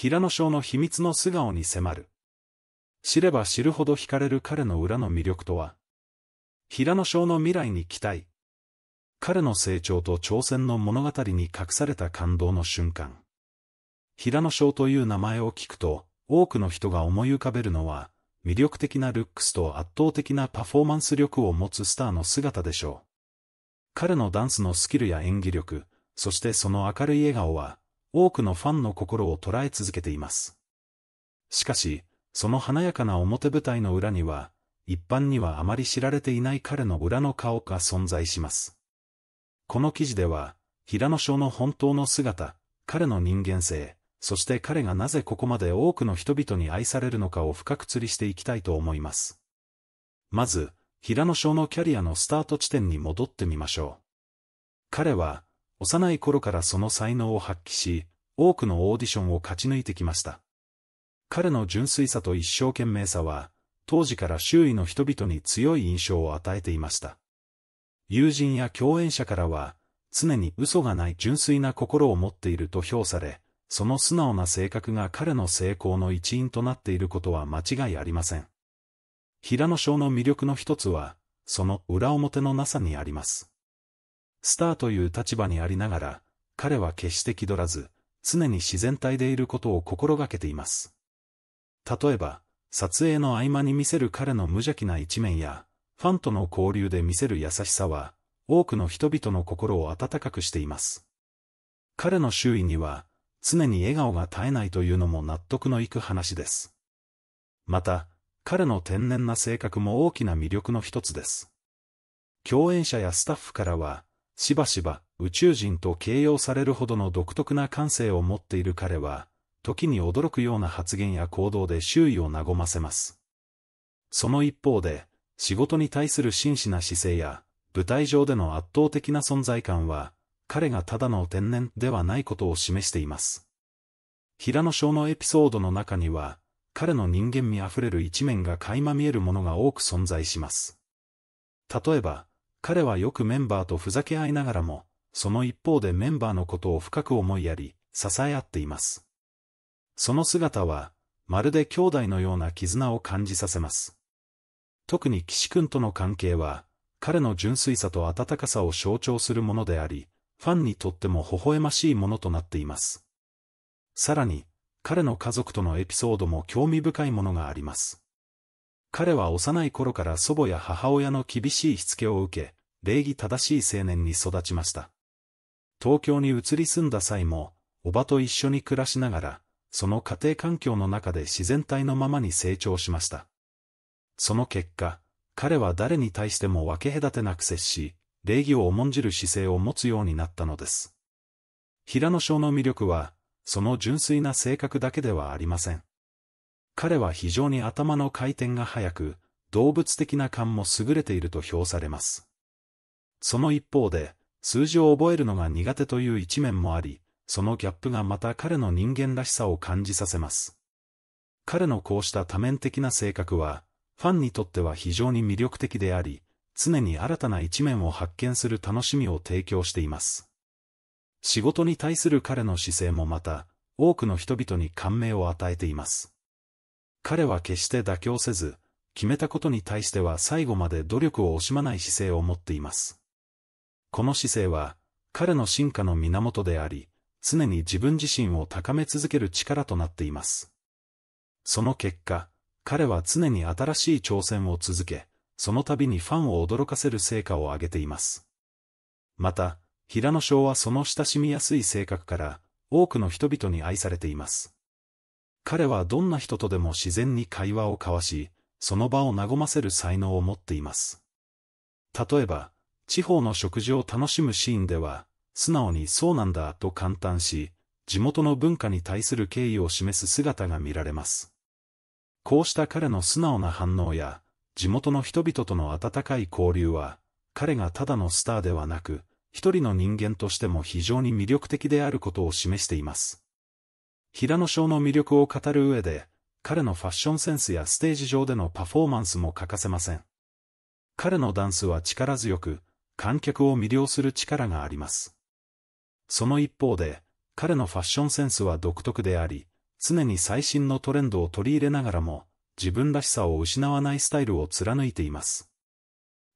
平野翔の秘密の素顔に迫る。知れば知るほど惹かれる彼の裏の魅力とは平野翔の未来に期待。彼の成長と挑戦の物語に隠された感動の瞬間。平野翔という名前を聞くと、多くの人が思い浮かべるのは、魅力的なルックスと圧倒的なパフォーマンス力を持つスターの姿でしょう。彼のダンスのスキルや演技力、そしてその明るい笑顔は、多くのファンの心を捉え続けています。しかし、その華やかな表舞台の裏には、一般にはあまり知られていない彼の裏の顔が存在します。この記事では、平野翔の本当の姿、彼の人間性、そして彼がなぜここまで多くの人々に愛されるのかを深く釣りしていきたいと思います。まず、平野翔のキャリアのスタート地点に戻ってみましょう。彼は、幼い頃からその才能を発揮し、多くのオーディションを勝ち抜いてきました。彼の純粋さと一生懸命さは、当時から周囲の人々に強い印象を与えていました。友人や共演者からは、常に嘘がない純粋な心を持っていると評され、その素直な性格が彼の成功の一因となっていることは間違いありません。平野翔の魅力の一つは、その裏表のなさにあります。スターという立場にありながら、彼は決して気取らず、常に自然体でいることを心がけています。例えば、撮影の合間に見せる彼の無邪気な一面や、ファンとの交流で見せる優しさは、多くの人々の心を温かくしています。彼の周囲には、常に笑顔が絶えないというのも納得のいく話です。また、彼の天然な性格も大きな魅力の一つです。共演者やスタッフからは、しばしば宇宙人と形容されるほどの独特な感性を持っている彼は、時に驚くような発言や行動で周囲を和ませます。その一方で、仕事に対する真摯な姿勢や、舞台上での圧倒的な存在感は、彼がただの天然ではないことを示しています。平野翔のエピソードの中には、彼の人間味あふれる一面が垣間見えるものが多く存在します。例えば、彼はよくメンバーとふざけ合いながらも、その一方でメンバーのことを深く思いやり、支え合っています。その姿は、まるで兄弟のような絆を感じさせます。特に岸君との関係は、彼の純粋さと温かさを象徴するものであり、ファンにとっても微笑ましいものとなっています。さらに、彼の家族とのエピソードも興味深いものがあります。彼は幼い頃から祖母や母親の厳しいしつけを受け、礼儀正しい青年に育ちました。東京に移り住んだ際も、おばと一緒に暮らしながら、その家庭環境の中で自然体のままに成長しました。その結果、彼は誰に対しても分け隔てなく接し、礼儀を重んじる姿勢を持つようになったのです。平野翔の魅力は、その純粋な性格だけではありません。彼は非常に頭の回転が速く、動物的な勘も優れていると評されます。その一方で、数字を覚えるのが苦手という一面もあり、そのギャップがまた彼の人間らしさを感じさせます。彼のこうした多面的な性格は、ファンにとっては非常に魅力的であり、常に新たな一面を発見する楽しみを提供しています。仕事に対する彼の姿勢もまた、多くの人々に感銘を与えています。彼は決して妥協せず、決めたことに対しては最後まで努力を惜しまない姿勢を持っています。この姿勢は、彼の進化の源であり、常に自分自身を高め続ける力となっています。その結果、彼は常に新しい挑戦を続け、その度にファンを驚かせる成果を上げています。また、平野翔はその親しみやすい性格から、多くの人々に愛されています。彼はどんな人とでも自然に会話を交わし、その場を和ませる才能を持っています。例えば、地方の食事を楽しむシーンでは、素直にそうなんだと簡単し、地元の文化に対する敬意を示す姿が見られます。こうした彼の素直な反応や、地元の人々との温かい交流は、彼がただのスターではなく、一人の人間としても非常に魅力的であることを示しています。平野翔の魅力を語る上で、彼のファッションセンスやステージ上でのパフォーマンスも欠かせません。彼のダンスは力強く、観客を魅了する力があります。その一方で、彼のファッションセンスは独特であり、常に最新のトレンドを取り入れながらも、自分らしさを失わないスタイルを貫いています。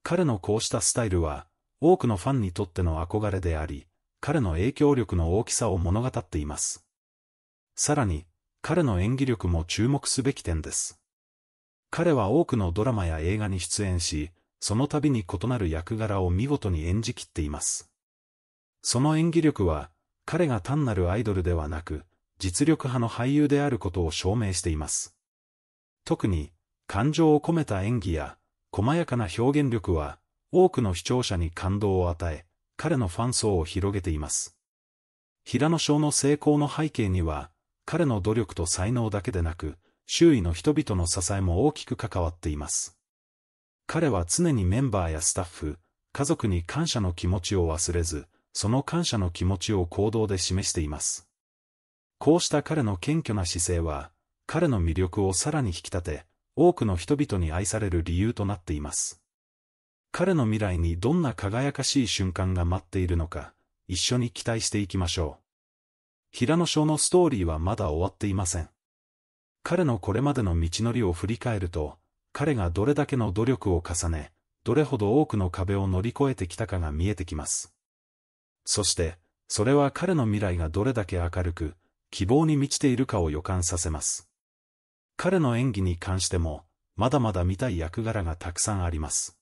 彼のこうしたスタイルは、多くのファンにとっての憧れであり、彼の影響力の大きさを物語っています。さらに、彼の演技力も注目すべき点です。彼は多くのドラマや映画に出演し、その度に異なる役柄を見事に演じきっています。その演技力は、彼が単なるアイドルではなく、実力派の俳優であることを証明しています。特に、感情を込めた演技や、細やかな表現力は、多くの視聴者に感動を与え、彼のファン層を広げています。平野翔の成功の背景には、彼の努力と才能だけでなく、周囲の人々の支えも大きく関わっています。彼は常にメンバーやスタッフ、家族に感謝の気持ちを忘れず、その感謝の気持ちを行動で示しています。こうした彼の謙虚な姿勢は、彼の魅力をさらに引き立て、多くの人々に愛される理由となっています。彼の未来にどんな輝かしい瞬間が待っているのか、一緒に期待していきましょう。平野翔のストーリーはまだ終わっていません。彼のこれまでの道のりを振り返ると、彼がどれだけの努力を重ね、どれほど多くの壁を乗り越えてきたかが見えてきます。そして、それは彼の未来がどれだけ明るく、希望に満ちているかを予感させます。彼の演技に関しても、まだまだ見たい役柄がたくさんあります。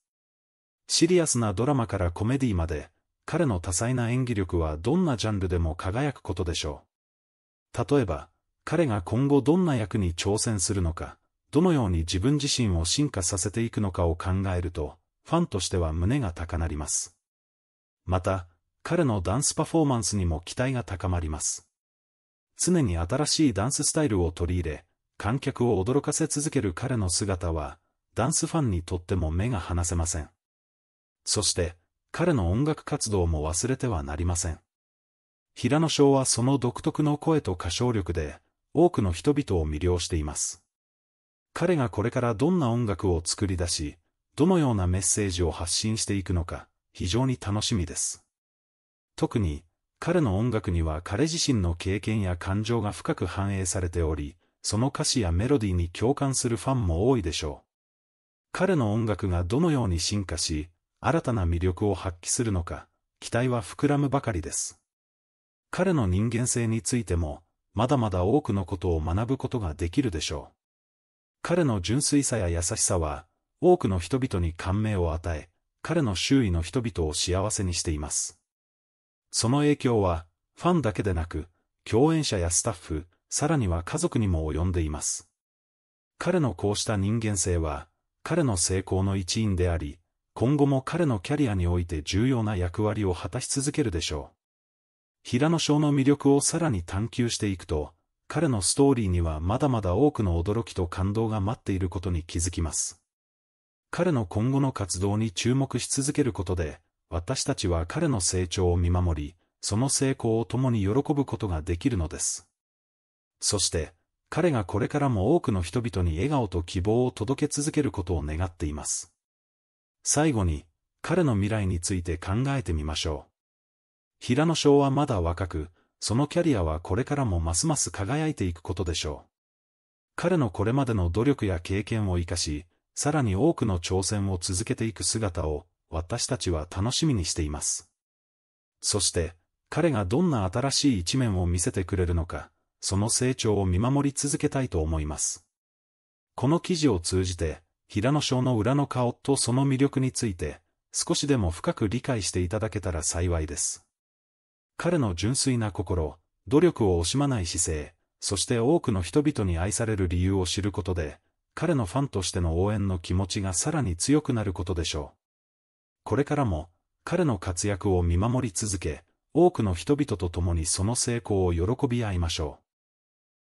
シリアスなドラマからコメディまで、彼の多彩な演技力はどんなジャンルでも輝くことでしょう。例えば、彼が今後どんな役に挑戦するのか、どのように自分自身を進化させていくのかを考えると、ファンとしては胸が高鳴ります。また、彼のダンスパフォーマンスにも期待が高まります。常に新しいダンススタイルを取り入れ、観客を驚かせ続ける彼の姿は、ダンスファンにとっても目が離せません。そして、彼の音楽活動も忘れてはなりません。平野翔はその独特の声と歌唱力で、多くの人々を魅了しています。彼がこれからどんな音楽を作り出し、どのようなメッセージを発信していくのか、非常に楽しみです。特に、彼の音楽には彼自身の経験や感情が深く反映されており、その歌詞やメロディーに共感するファンも多いでしょう。彼の音楽がどのように進化し、新たな魅力を発揮するのか、期待は膨らむばかりです。彼の人間性についても、まだまだ多くのことを学ぶことができるでしょう。彼の純粋さや優しさは、多くの人々に感銘を与え、彼の周囲の人々を幸せにしています。その影響は、ファンだけでなく、共演者やスタッフ、さらには家族にも及んでいます。彼のこうした人間性は、彼の成功の一因であり、今後も彼のキャリアにおいて重要な役割を果たし続けるでしょう。平野翔の魅力をさらに探求していくと、彼のストーリーにはまだまだ多くの驚きと感動が待っていることに気づきます。彼の今後の活動に注目し続けることで、私たちは彼の成長を見守り、その成功を共に喜ぶことができるのです。そして、彼がこれからも多くの人々に笑顔と希望を届け続けることを願っています。最後に、彼の未来について考えてみましょう。平野翔はまだ若く、そのキャリアはこれからもますます輝いていくことでしょう。彼のこれまでの努力や経験を生かし、さらに多くの挑戦を続けていく姿を、私たちは楽しみにしています。そして、彼がどんな新しい一面を見せてくれるのか、その成長を見守り続けたいと思います。この記事を通じて、平野翔の裏の顔とその魅力について、少しでも深く理解していただけたら幸いです。彼の純粋な心、努力を惜しまない姿勢、そして多くの人々に愛される理由を知ることで、彼のファンとしての応援の気持ちがさらに強くなることでしょう。これからも、彼の活躍を見守り続け、多くの人々と共にその成功を喜び合いましょう。